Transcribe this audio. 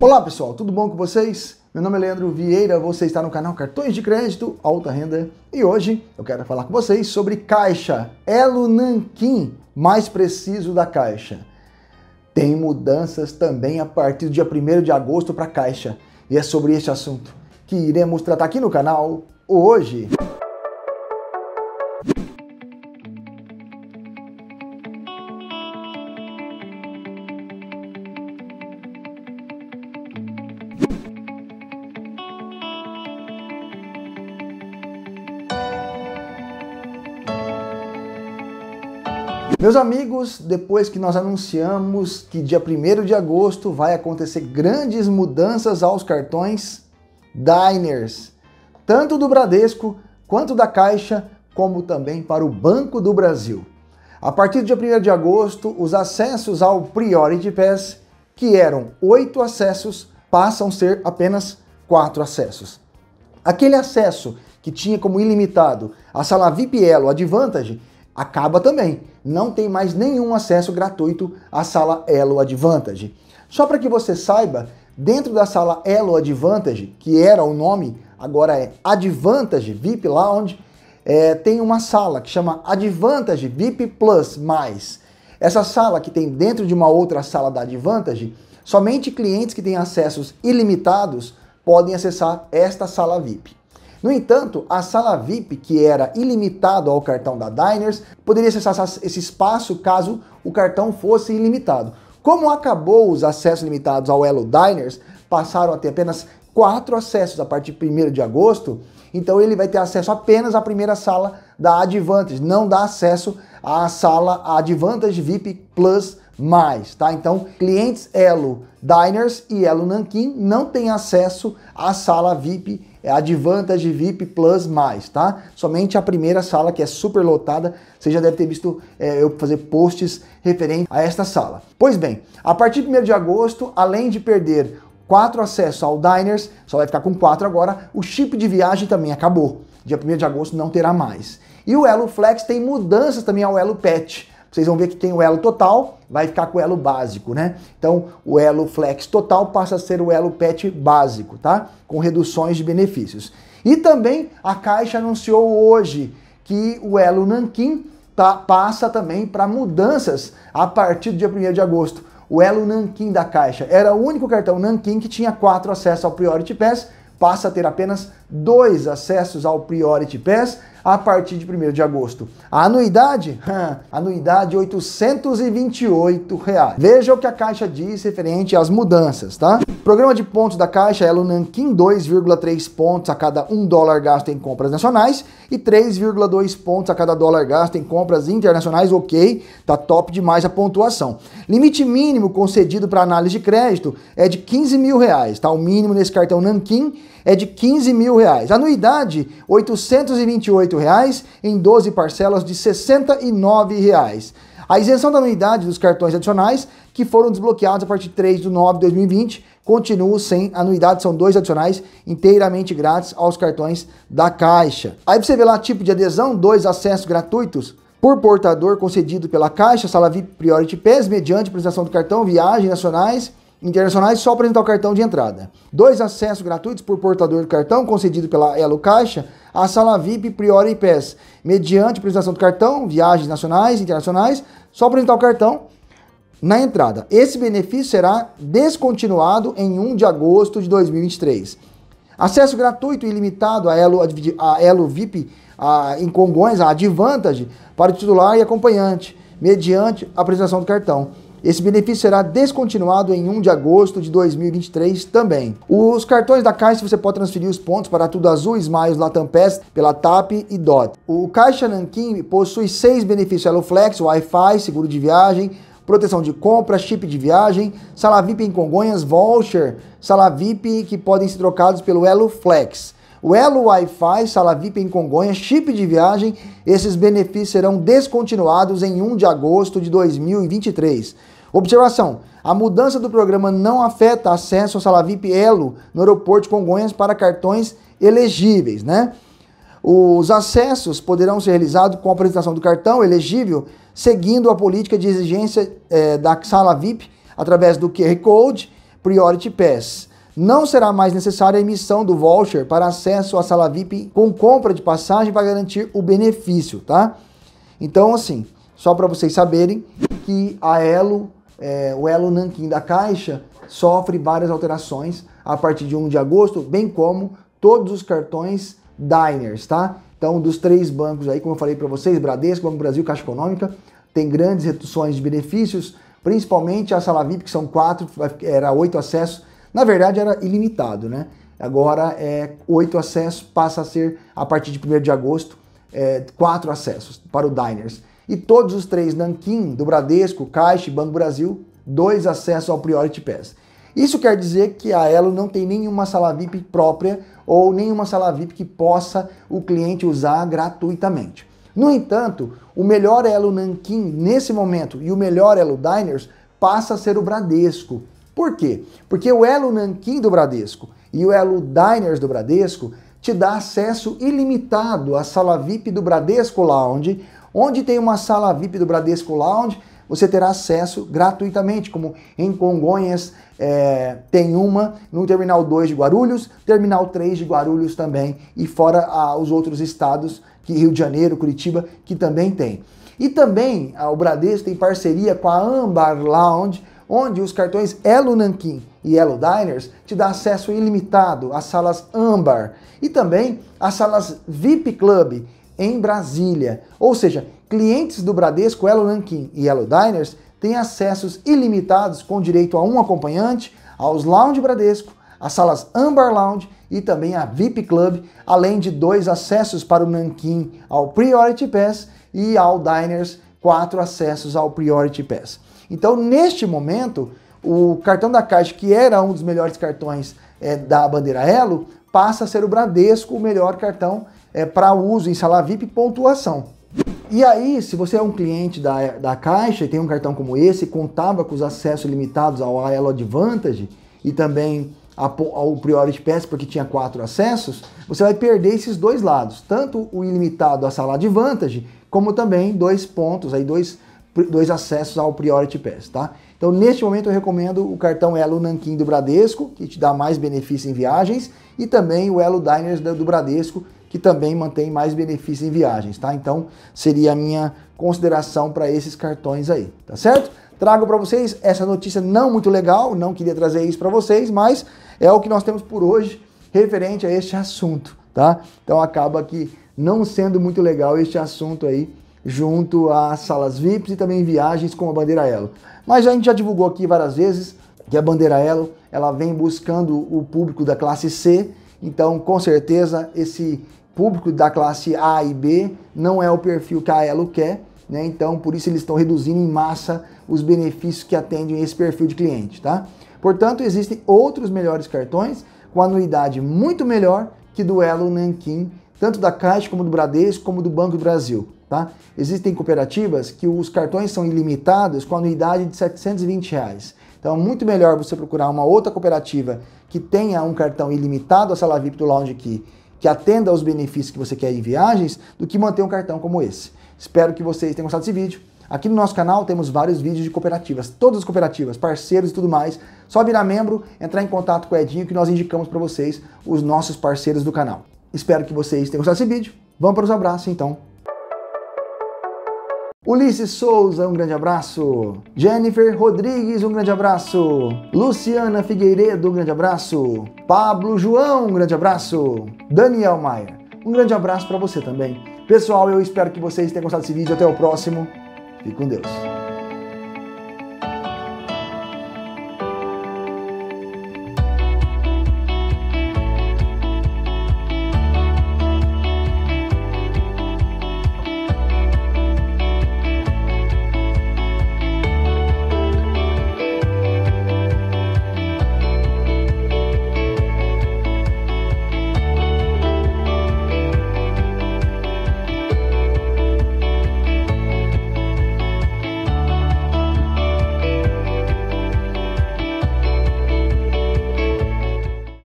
Olá pessoal, tudo bom com vocês? Meu nome é Leandro Vieira, você está no canal Cartões de Crédito Alta Renda e hoje eu quero falar com vocês sobre Caixa Elo Nanquim, mais preciso da Caixa. Tem mudanças também a partir do dia 1 de agosto para Caixa e é sobre este assunto que iremos tratar aqui no canal hoje. Meus amigos, depois que nós anunciamos que dia 1 de agosto vai acontecer grandes mudanças aos cartões Diners, tanto do Bradesco quanto da Caixa, como também para o Banco do Brasil. A partir do dia 1 de agosto, os acessos ao Priority Pass, que eram oito acessos, passam a ser apenas quatro acessos. Aquele acesso que tinha como ilimitado a sala VIP Elo Advantage acaba também. Não tem mais nenhum acesso gratuito à sala Elo Advantage. Só para que você saiba, dentro da sala Elo Advantage, que era o nome, agora é Advantage VIP Lounge, é, tem uma sala que chama Advantage VIP Plus Mais. Essa sala que tem dentro de uma outra sala da Advantage, somente clientes que têm acessos ilimitados podem acessar esta sala VIP. No entanto, a sala VIP, que era ilimitada ao cartão da Diners, poderia acessar esse espaço caso o cartão fosse ilimitado. Como acabou os acessos limitados ao Elo Diners, passaram a ter apenas quatro acessos a partir de 1 de agosto, então ele vai ter acesso apenas à primeira sala da Advantage, não dá acesso à sala Advantage VIP Plus mais, tá? Então, clientes Elo Diners e Elo Nankin não têm acesso à sala VIP é Advantage VIP Plus mais, tá? Somente a primeira sala que é super lotada, você já deve ter visto é, eu fazer posts referente a esta sala. Pois bem, a partir de 1 de agosto, além de perder quatro acessos ao Diners, só vai ficar com quatro agora, o chip de viagem também acabou. Dia 1 de agosto não terá mais. E o Elo Flex tem mudanças também ao Elo Pet vocês vão ver que tem o elo total, vai ficar com o elo básico, né? Então, o elo flex total passa a ser o elo pet básico, tá? Com reduções de benefícios. E também a Caixa anunciou hoje que o elo Nanquim tá, passa também para mudanças a partir do dia 1 de agosto. O elo Nanquim da Caixa era o único cartão Nanquim que tinha quatro acessos ao Priority Pass, passa a ter apenas dois acessos ao Priority Pass a partir de 1 de agosto. A anuidade? anuidade R$ 828. Reais. Veja o que a Caixa diz referente às mudanças, tá? O programa de pontos da Caixa é Lunanquim 2,3 pontos a cada 1 dólar gasto em compras nacionais e 3,2 pontos a cada dólar gasto em compras internacionais, ok, tá top demais a pontuação. Limite mínimo concedido para análise de crédito é de 15 mil reais, tá? O mínimo nesse cartão Nankin é de 15 mil reais. Anuidade, 828 reais em 12 parcelas de 69 reais. A isenção da anuidade dos cartões adicionais, que foram desbloqueados a partir de 3 de 9 de 2020, continua sem anuidade, são dois adicionais inteiramente grátis aos cartões da Caixa. Aí você vê lá tipo de adesão, dois acessos gratuitos por portador concedido pela Caixa, sala VIP Priority Pass, mediante prestação do cartão, viagens nacionais, internacionais só apresentar o cartão de entrada. Dois acessos gratuitos por portador do cartão concedido pela Elo Caixa à sala VIP Priori PES. mediante apresentação do cartão, viagens nacionais e internacionais, só apresentar o cartão na entrada. Esse benefício será descontinuado em 1 de agosto de 2023. Acesso gratuito e ilimitado à Elo, Elo VIP a, em Congonhas, a Advantage, para o titular e acompanhante, mediante apresentação do cartão. Esse benefício será descontinuado em 1 de agosto de 2023 também. Os cartões da Caixa você pode transferir os pontos para Tudo Azul, Smiles, Latam Pass, pela TAP e DOT. O Caixa Nankin possui seis benefícios Eloflex, Wi-Fi, seguro de viagem, proteção de compra, chip de viagem, sala VIP em Congonhas, voucher, sala VIP que podem ser trocados pelo Elo Flex o Elo Wi-Fi, sala VIP em Congonha, chip de viagem, esses benefícios serão descontinuados em 1 de agosto de 2023. Observação: a mudança do programa não afeta acesso à sala VIP Elo no aeroporto de Congonhas para cartões elegíveis, né? Os acessos poderão ser realizados com a apresentação do cartão elegível, seguindo a política de exigência é, da sala VIP através do QR Code Priority Pass. Não será mais necessária a emissão do voucher para acesso à sala VIP com compra de passagem para garantir o benefício, tá? Então, assim, só para vocês saberem que a Elo, é, o Elo Nanquim da Caixa, sofre várias alterações a partir de 1 de agosto, bem como todos os cartões Diners, tá? Então, dos três bancos aí, como eu falei para vocês, Bradesco, Banco Brasil, Caixa Econômica, tem grandes reduções de benefícios, principalmente a sala VIP, que são quatro, era oito acessos, na verdade era ilimitado, né? Agora é oito acessos, passa a ser, a partir de 1 de agosto, é, quatro acessos para o Diners. E todos os três Nankin, do Bradesco, Caixa e Banco Brasil, dois acessos ao Priority Pass. Isso quer dizer que a Elo não tem nenhuma sala VIP própria ou nenhuma sala VIP que possa o cliente usar gratuitamente. No entanto, o melhor Elo Nankin nesse momento e o melhor Elo Diners passa a ser o Bradesco, por quê? Porque o Elo Nanquim do Bradesco e o Elo Diners do Bradesco te dá acesso ilimitado à sala VIP do Bradesco Lounge, onde tem uma sala VIP do Bradesco Lounge, você terá acesso gratuitamente, como em Congonhas é, tem uma, no Terminal 2 de Guarulhos, Terminal 3 de Guarulhos também, e fora ah, os outros estados, que Rio de Janeiro, Curitiba, que também tem. E também ah, o Bradesco tem parceria com a Ambar Lounge, onde os cartões Elo Nankin e Elo Diners te dá acesso ilimitado às salas Ambar e também às salas VIP Club em Brasília. Ou seja, clientes do Bradesco Elo Nankin e Elo Diners têm acessos ilimitados com direito a um acompanhante, aos Lounge Bradesco, às salas Ambar Lounge e também a VIP Club, além de dois acessos para o Nankin ao Priority Pass e ao Diners, quatro acessos ao Priority Pass. Então, neste momento, o cartão da Caixa, que era um dos melhores cartões é, da bandeira Elo, passa a ser o Bradesco o melhor cartão é, para uso em sala VIP pontuação. E aí, se você é um cliente da, da Caixa e tem um cartão como esse, contava com os acessos limitados ao Elo Advantage e também ao Priority Pass, porque tinha quatro acessos, você vai perder esses dois lados, tanto o ilimitado à sala Advantage, como também dois pontos, aí dois dois acessos ao Priority Pass, tá? Então, neste momento, eu recomendo o cartão Elo Nankin do Bradesco, que te dá mais benefício em viagens, e também o Elo Diners do Bradesco, que também mantém mais benefício em viagens, tá? Então, seria a minha consideração para esses cartões aí, tá certo? Trago para vocês essa notícia não muito legal, não queria trazer isso para vocês, mas é o que nós temos por hoje referente a este assunto, tá? Então, acaba que não sendo muito legal este assunto aí junto às salas VIPs e também viagens com a bandeira Elo. Mas a gente já divulgou aqui várias vezes que a bandeira Elo ela vem buscando o público da classe C, então com certeza esse público da classe A e B não é o perfil que a Elo quer, né? Então por isso eles estão reduzindo em massa os benefícios que atendem esse perfil de cliente, tá? Portanto, existem outros melhores cartões com anuidade muito melhor que do Elo Nanquim, tanto da Caixa como do Bradesco, como do Banco do Brasil. Tá? Existem cooperativas que os cartões são ilimitados com anuidade de 720 reais. Então é muito melhor você procurar uma outra cooperativa que tenha um cartão ilimitado à sala VIP do Lounge Key, que atenda aos benefícios que você quer em viagens, do que manter um cartão como esse. Espero que vocês tenham gostado desse vídeo. Aqui no nosso canal temos vários vídeos de cooperativas, todas as cooperativas, parceiros e tudo mais. Só virar membro, entrar em contato com o Edinho que nós indicamos para vocês os nossos parceiros do canal. Espero que vocês tenham gostado desse vídeo. Vamos para os abraços então. Ulisses Souza, um grande abraço. Jennifer Rodrigues, um grande abraço. Luciana Figueiredo, um grande abraço. Pablo João, um grande abraço. Daniel Maia, um grande abraço para você também. Pessoal, eu espero que vocês tenham gostado desse vídeo. Até o próximo. Fique com Deus.